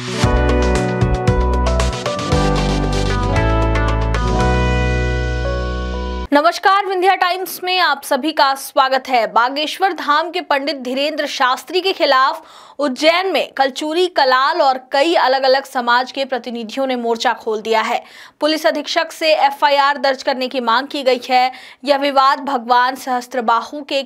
Thank you. नमस्कार Vindhya times में आप सभी का स्वागत है बागेश्वर धाम के पंडित धीरेन्द्र शास्त्री के खिलाफ उज्जैन में कल चूरी कलाल और कई अलग अलग समाज के प्रतिनिधियों ने मोर्चा खोल दिया है पुलिस अधीक्षक से एफआईआर दर्ज करने की मांग की गई है यह विवाद भगवान सहस्त्रबाहु के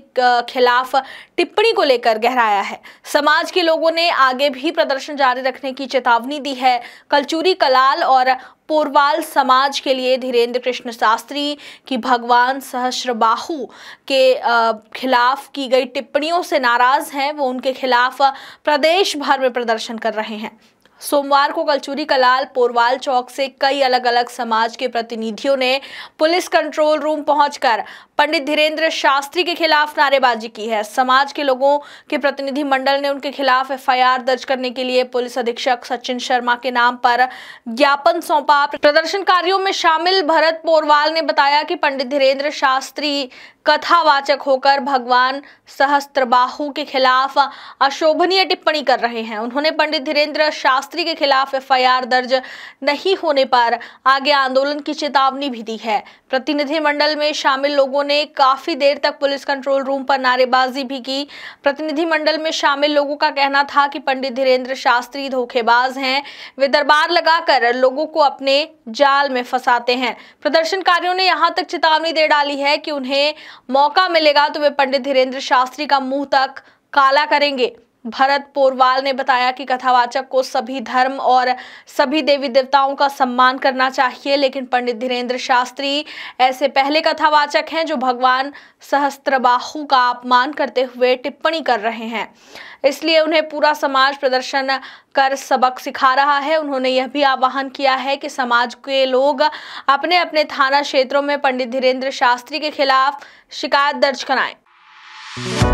खिलाफ टिप्पणी को लेकर गहराया है समाज के लोगों ने आगे भी प्रदर्शन जारी रखने की चेतावनी दी है कल कलाल और पोरवाल समाज के लिए धीरेन्द्र कृष्ण शास्त्री की भगवान सहस्रबाहु के खिलाफ की गई टिप्पणियों से नाराज़ हैं वो उनके खिलाफ प्रदेश भर में प्रदर्शन कर रहे हैं सोमवार को कलचूरी कलाल पोरवाल चौक से कई अलग अलग समाज के प्रतिनिधियों ने पुलिस कंट्रोल रूम पहुंचकर पंडित धीरेन्द्र शास्त्री के खिलाफ नारेबाजी की है समाज के लोगों के प्रतिनिधि मंडल ने उनके खिलाफ एफआईआर दर्ज करने के लिए पुलिस अधीक्षक सचिन शर्मा के नाम पर ज्ञापन सौंपा प्रदर्शनकारियों में शामिल भरत पोरवाल ने बताया कि पंडित धीरेन्द्र शास्त्री कथावाचक होकर भगवान सहस्त्रबाहु के खिलाफ अशोभनीय टिप्पणी कर रहे हैं उन्होंने पंडित धीरेन्द्र शास्त्री के खिलाफ एफआईआर दर्ज नहीं होने पर आगे आंदोलन की चेतावनी भी दी है प्रतिनिधिमंडल में शामिल लोगों ने काफी देर तक पुलिस कंट्रोल रूम पर नारेबाजी भी की प्रतिनिधिमंडल में शामिल लोगों का कहना था कि पंडित धीरेन्द्र शास्त्री धोखेबाज हैं वे दरबार लगाकर लोगों को अपने जाल में फंसाते हैं प्रदर्शनकारियों ने यहां तक चेतावनी दे डाली है कि उन्हें मौका मिलेगा तो वे पंडित धीरेन्द्र शास्त्री का मुंह तक काला करेंगे भरत पोरवाल ने बताया कि कथावाचक को सभी धर्म और सभी देवी देवताओं का सम्मान करना चाहिए लेकिन पंडित धीरेन्द्र शास्त्री ऐसे पहले कथावाचक हैं जो भगवान सहस्त्रबाहु का अपमान करते हुए टिप्पणी कर रहे हैं इसलिए उन्हें पूरा समाज प्रदर्शन कर सबक सिखा रहा है उन्होंने यह भी आह्वान किया है कि समाज के लोग अपने अपने थाना क्षेत्रों में पंडित धीरेन्द्र शास्त्री के खिलाफ शिकायत दर्ज कराएं